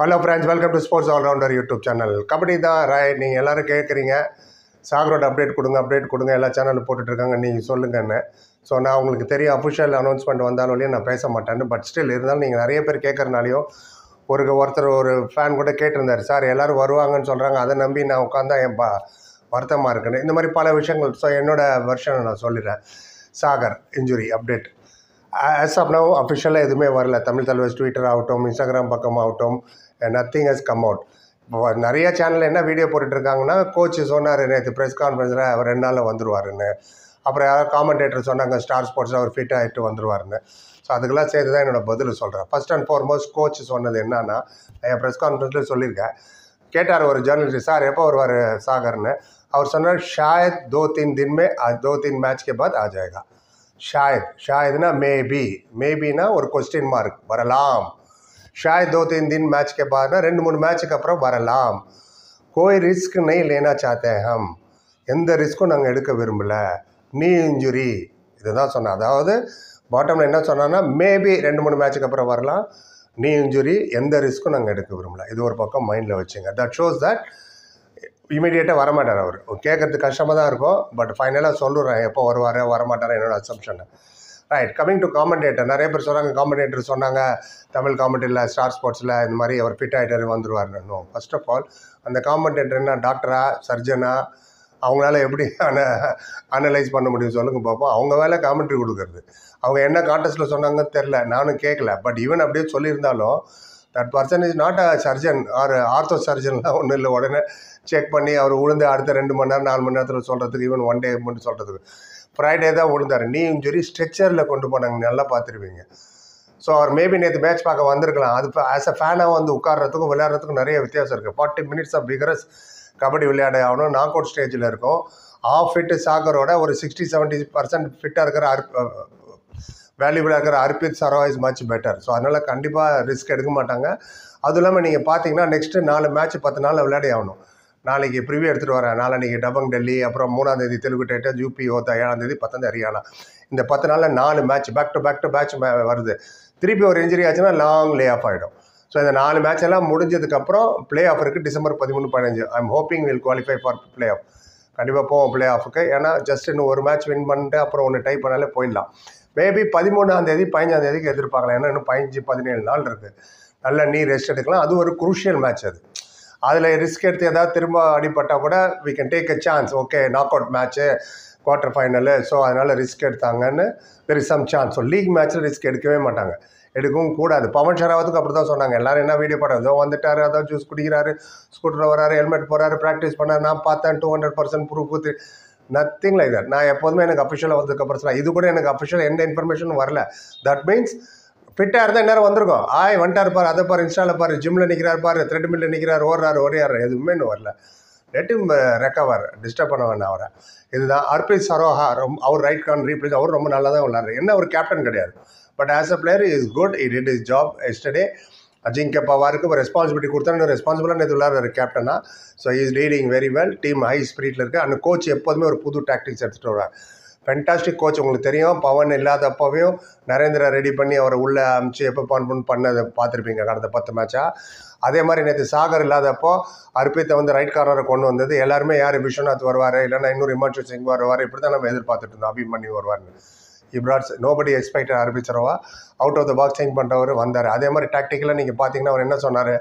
hello friends welcome to sports allrounder YouTube channel kabaddi தான் ராய் நீங்கள் எல்லோரும் கேட்குறீங்க சாகரோட அப்டேட் கொடுங்க அப்டேட் கொடுங்க எல்லா சேனலும் போட்டுட்ருக்காங்க நீங்கள் சொல்லுங்கன்னு ஸோ நான் உங்களுக்கு தெரியும் அஃபிஷியல் அனௌன்ஸ்மெண்ட் வந்தாலும் நான் பேச மாட்டேன்னு பட் ஸ்டில் இருந்தாலும் நீங்கள் நிறைய பேர் கேட்குறனாலையும் ஒரு ஒருத்தர் ஒரு ஃபேன் கூட கேட்டிருந்தார் சார் எல்லோரும் வருவாங்கன்னு சொல்கிறாங்க அதை நம்பி நான் உட்காந்தா என் பா வருத்தமாக இருக்குன்னு இந்த மாதிரி பல விஷயங்கள் ஸோ என்னோடய வெர்ஷனை நான் சொல்லிடுறேன் Sagar injury update as of now அஃபிஷியலாக எதுவுமே வரல தமிழ் தலைவர் ட்விட்டர் ஆகட்டும் இன்ஸ்டாகிராம் பக்கம் ஆகட்டும் நத்திங் ஹஸ் கம் அவுட் இப்போ நிறையா சேனலில் என்ன வீடியோ போட்டுட்ருக்காங்கன்னா கோச் சொன்னார் நேற்று ப்ரெஸ் கான்ஃபரன்ஸில் அவர் ரெண்டு நாளில் வந்துருவாருன்னு அப்புறம் யாராவது காமெண்டேட்டர் சொன்னாங்க ஸ்டார் ஸ்போர்ட்ஸில் அவர் ஃபிட் ஆகிட்டு வந்துருவாருன்னு ஸோ அதுக்கெல்லாம் சேர்த்து தான் என்னோடய பதில் சொல்கிறேன் ஃபஸ்ட் அண்ட் ஃபார்மோஸ்ட் கோச் சொன்னது என்னன்னா என் ப்ரெஸ் கான்ஃபரன்ஸில் சொல்லியிருக்கேன் கேட்டார் ஒரு ஜேர்னலிஸ்ட் சார் எப்போ வருவார் சாகர்னு அவர் சொன்னார் ஷாயத் தோ தீன் தின்மே தோ தீன் மேட்ச்க்கு பாத் ஆஜாயா ஷாயத் ஷாயத்னா மேபி மேபினா ஒரு கொஸ்டின் மார்க் வரலாம் शायद தோ तीन दिन मैच के ரெண்டு மூணு மேட்ச்சுக்கு அப்புறம் வரலாம் कोई रिस्क நெய் லேனா चाहते हैं எந்த ரிஸ்க்கும் நாங்கள் எடுக்க விரும்பலை நீ இன்ஜுரி இதுதான் சொன்னேன் அதாவது பாட்டமில் என்ன சொன்னான்னா மேபி ரெண்டு மூணு மேட்ச்சுக்கு அப்புறம் வரலாம் நீ இன்ஜுரி எந்த ரிஸ்க்கும் நாங்கள் எடுக்க விரும்பல இது ஒரு பக்கம் மைண்டில் வச்சுங்க தட் ஷோஸ் தட் இமீடியட்டாக வரமாட்டார் அவர் கேட்கறதுக்கு கஷ்டமாக தான் இருக்கும் பட் ஃபைனலாக சொல்லுறேன் எப்போ வருவார் வரமாட்டார் என்னோடய அசம்ஷனை ரைட் கமிங் டு காமெண்டேட்டர் நிறைய பேர் சொன்னாங்க காமெண்டேட்டர் சொன்னாங்க தமிழ் காமெடியில் ஸ்டார் ஸ்போர்ட்ஸில் இந்த மாதிரி அவர் ஃபிட் ஆகிட்டார் வந்துடுவார் நோ ஃபர்ஸ்ட் ஆஃப் ஆல் அந்த காமெண்டேட்டர் என்ன டாக்டரா சர்ஜனா அவங்களால எப்படி அன அனலைஸ் பண்ண முடியும் சொல்லுங்க பார்ப்போம் அவங்க வேலை காமெண்ட்ரி கொடுக்குறது அவங்க என்ன கான்டெஸ்ட்டில் சொன்னாங்கன்னு தெரில நானும் கேட்கல பட் ஈவன் அப்படியே சொல்லியிருந்தாலும் that person is not a surgeon or ortho சர்ஜன்லாம் ஒன்றும் இல்லை உடனே செக் பண்ணி அவர் உளுந்து அடுத்த ரெண்டு மணி நேரம் நாலு மணி நேரத்தில் சொல்கிறதுக்கு ஈவன் ஒன் டே மட்டும் சொல்கிறதுக்கு ஃப்ரைடே தான் விழுந்தார் நீயும் சரி ஸ்ட்ரெச்சரில் கொண்டு போனாங்க நல்லா பார்த்துருவீங்க ஸோ அவர் மேபி நேற்று மேட்ச் பார்க்க வந்திருக்கலாம் அது ஆஸ் அ ஃபேனாக வந்து உட்கார்றதுக்கும் விளையாடுறதுக்கும் நிறைய வித்தியாசம் இருக்குது forty minutes of vigorous kabaddi விளையாட ஆகணும் நாக் அவுட் ஸ்டேஜில் இருக்கும் ஆஃப் ஃபிட்டு சாக்கரோட ஒரு சிக்ஸ்டி செவன்ட்டி பர்சன்ட் ஃபிட்டாக இருக்கிற அர் வேல்யூபிளாக இருக்கிற Arpit survives match much better so அதனால் கண்டிப்பாக ரிஸ்க் எடுக்க மாட்டாங்க அதுவும் இல்லாமல் நீங்கள் பார்த்தீங்கன்னா நெக்ஸ்ட்டு நாலு மேட்ச் பத்து நாளில் விளையாடி ஆகணும் நாளைக்கு ப்ரிவியூ எடுத்துகிட்டு வரேன் நாளைக்கு டபங் டெல்லி அப்புறம் மூணாம் தேதி தெலுங்கு டேட்டர் ஜூபி ஓத்தா ஏழாம் தேதி பத்தாந்தேதி ஹரியானா இந்த பத்து நாளில் நாலு match back to back to match வருது திருப்பி ஒரு இன்ஜுரி ஆச்சுன்னா லாங் லே ஆஃப் ஆகிடும் ஸோ இந்த நாலு மேட்ச் எல்லாம் முடிஞ்சதுக்கப்புறம் பிளே ஆஃப் இருக்குது டிசம்பர் பதிமூணு பதினஞ்சு I'm hoping will qualify for play off கண்டிப்பாக போவோம் பிளே ஆஃபுக்கு ஏன்னா ஜஸ்ட் இன்னும் ஒரு மேட்ச் வின் பண்ணிட்டு அப்புறம் ஒன்று டைப் பண்ணாலே போயிடலாம் மேபி பதிமூணாம் தேதி பதினஞ்சாம் தேதிக்கு எதிர்பார்க்கலாம் ஏன்னா இன்னும் பதினஞ்சு பதினேழு நாள் இருக்குது நல்ல நீ ரெஸ்ட் எடுக்கலாம் அது ஒரு குரூஷியல் மேட்ச் அது அதில் ரிஸ்க் எடுத்து ஏதாவது திரும்ப அடிப்பட்டால் கூட we can take a chance okay knock out match quarter final so அதனால் ரிஸ்க் எடுத்தாங்கன்னு there is some chance so league மேட்ச்சில் ரிஸ்க் எடுக்கவே மாட்டாங்க எடுக்கவும் கூடாது பவன் ஷராவதுக்கு அப்படி தான் சொன்னாங்க எல்லாரும் என்ன வீடியோ படம் ஏதோ வந்துட்டார் ஏதோ ஜூஸ் குடிக்கிறாரு ஸ்கூட்டரில் வராரு ஹெல்மெட் போகிறாரு ப்ராக்டிஸ் பண்ணார் நான் பார்த்தேன் two hundred percent proof nothing like that நான் எப்போதுமே எனக்கு அஃபிஷியலாக வந்ததுக்கப்புறம் இது கூட எனக்கு அஃபிஷியல் எந்த இன்ஃபர்மேஷனும் வரல தட் மீன்ஸ் ஃபிட்டாக இருந்தால் இந்நேரம் வந்திருக்கும் ஆய் வந்துட்டார் பாரு அதை பாரு இன்ஸ்டாவில் பாரு ஜிம்மில் நிற்கிறார் பாரு மில்லில் நிற்கிறார் ஓடுறாரு ஓடையாரு எதுவுமே இன்னும் வரல லெட்டிம் ரெக்கவர் டிஸ்டர்ப் பண்ண வேண்டாம் அவரை இதுதான் அர்பித் சரோஹா ரொம்ப அவர் ரைட் கான் ரீப்ளேஸ் அவர் ரொம்ப நல்லா தான் விளாட்ரு என்ன ஒரு கேப்டன் கிடையாது but as a player is good it it is job yesterday Ajinkya பவாருக்கு ஒரு ரெஸ்பான்சிபிலிட்டி கொடுத்தா இன்னும் ரெஸ்பான்சிபிளாக இது விளாட்றாரு கேப்டனாக so is leading very well team high ஸ்பிரிட்டில் இருக்குது அந்த கோச் எப்போதுமே ஒரு புது டாக்டிக்ஸ் எடுத்துகிட்டு வருவார் ஃபென்டாஸ்டிக் கோச் உங்களுக்கு தெரியும் பவன் இல்லாதப்போவையும் நரேந்திரா ரெடி பண்ணி அவரை உள்ளே அமுச்சு எப்போ பண்ணு பண்ணதை பார்த்துருப்பீங்க கடந்த பத்து மேட்சாக அதே மாதிரி நேற்று சாகர் இல்லாதப்போ அர்ப்பித்தை வந்து ரைட் கார்னரை கொண்டு வந்தது எல்லாருமே யார் விஸ்வநாத் வருவார் இல்லைன்னா இன்னொரு இமான்ஷு சிங் வருவார் இப்படி தான் நம்ம எதிர்பார்த்துட்டு இருந்தோம் அபிமன்யு வருவார்னு இப்ராட்ஸ் நோபடி எக்ஸ்பெக்ட் ஆரம்பிச்சிருவா out of the box change பண்ணுறவர் வந்தார் அதே மாதிரி டாக்டிக்கலாக நீங்கள் பார்த்தீங்கன்னா அவர் என்ன சொன்னார்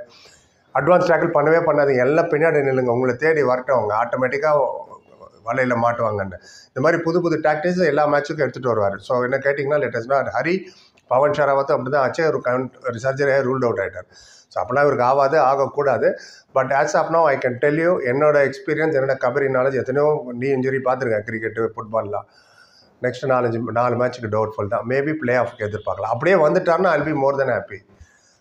அட்வான்ஸ் டேக்கிள் பண்ணவே பண்ணாதீங்க எல்லாம் பின்னாடி நில்லுங்க உங்களை தேடி வரட்டும் அவங்க ஆட்டோமேட்டிக்காக வலையில் மாட்டுவாங்கன்னு இந்த மாதிரி புது புது டாக்டிக்ஸ் எல்லா மேட்சுக்கும் எடுத்துகிட்டு வருவார் ஸோ என்ன கேட்டிங்கன்னா லேட்டஸ்ட் நாட் ஹரி பவன் ஷராவத்து அப்படி தான் ஆச்சு ஒரு கவுண்ட் சர்ஜரியாக ரூல் அவுட் ஆகிட்டார் ஸோ அப்போலாம் இவருக்கு ஆகாது ஆகக்கூடாது but as of now I can tell you என்னோட எக்ஸ்பீரியன்ஸ் என்னோட கபடி நாலேஜ் எத்தனையோ நீ இன்ஜுரி பார்த்துருக்கேன் கிரிக்கெட்டு ஃபுட்பால்லாம் நெக்ஸ்ட் நாலஞ்சு நாலு மேட்ச்சுக்கு டவுட்ஃபுல் தான் மேபி பிளே ஆஃப்க்கு எதிர்பார்க்கலாம் அப்படியே வந்துட்டார்னா I'll be more than happy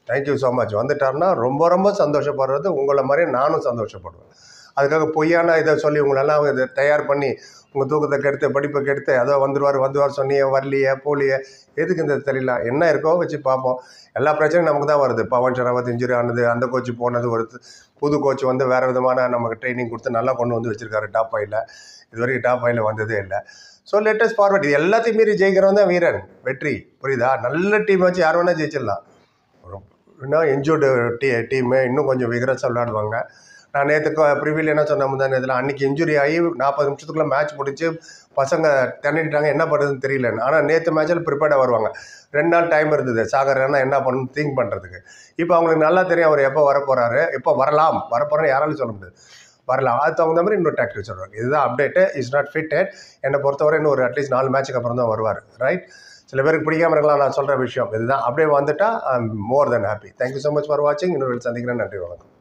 thank you so much வந்துட்டார்னா ரொம்ப ரொம்ப சந்தோஷப்படுறது உங்களை மாதிரி நானும் சந்தோஷப்படுவேன் அதுக்காக பொய்யான இதை சொல்லி உங்களெல்லாம் இதை தயார் பண்ணி உங்கள் தூக்கத்தை கெடுத்து படிப்பை கெடுத்து அதோ வந்துடுவார் வந்துவார் சொன்னியே வரலையே போலியே எதுக்கு இந்த தெரியல என்ன இருக்கோ வச்சு பார்ப்போம் எல்லா பிரச்சனையும் நமக்கு தான் வருது பவன் ஷராவத் இன்ஜுரி ஆனது அந்த கோச்சு போனது ஒரு புது கோச் வந்து வேறு விதமான நமக்கு ட்ரைனிங் கொடுத்து நல்லா கொண்டு வந்து வச்சுருக்காரு டாப் ஃபைவ்ல இது வரைக்கும் டாப் ஃபைவ்ல வந்ததே இல்லை ஸோ லேட்டஸ்ட் ஃபார்வர்ட் இது எல்லாத்தையும் மீறி ஜெயிக்கிறவன் தான் வீரன் வெற்றி புரியுதா நல்ல டீம் வச்சு யார் வேணால் ஜெயிச்சிடலாம் இன்னும் இன்ஜூர்டு டீ டீமு இன்னும் கொஞ்சம் விகரஸாக விளையாடுவாங்க நான் நேற்று ப்ரிவியில் என்ன சொன்ன முந்தான இதில் அன்றைக்கி இன்ஜுரி ஆகி நாற்பது நிமிஷத்துக்குள்ளே மேட்ச் முடிச்சு பசங்க திரண்டிட்டாங்க என்ன பண்ணுறதுன்னு தெரியலன்னு ஆனால் நேற்று மேட்சில் ப்ரிப்பேர்டாக வருவாங்க ரெண்டு நாள் டைம் இருந்தது சாகர் என்ன என்ன பண்ணணும் திங்க் பண்ணுறதுக்கு இப்போ அவங்களுக்கு நல்லா தெரியும் அவர் எப்போ வர போகிறாரு எப்போ வரலாம் வரப்போகிறோம் யாராலும் சொல்ல முடியாது வரலாம் அது தகுந்த மாதிரி இன்னொரு டேக்டிக் சொல்கிறாங்க இதுதான் அப்டேட்டு இஸ் நாட் ஃபிட்டட் என்னை பொறுத்தவரை இன்னும் ஒரு அட்லீஸ்ட் நாலு மேட்ச்சுக்கு அப்புறம் தான் வருவார் ரைட் சில பேருக்கு பிடிக்காம இருக்கலாம் நான் சொல்கிற விஷயம் இதுதான் அப்படியே வந்துட்டால் I more than happy thank you so much for வாட்சிங் இன்னொரு சந்திக்கிறேன் நன்றி வணக்கம்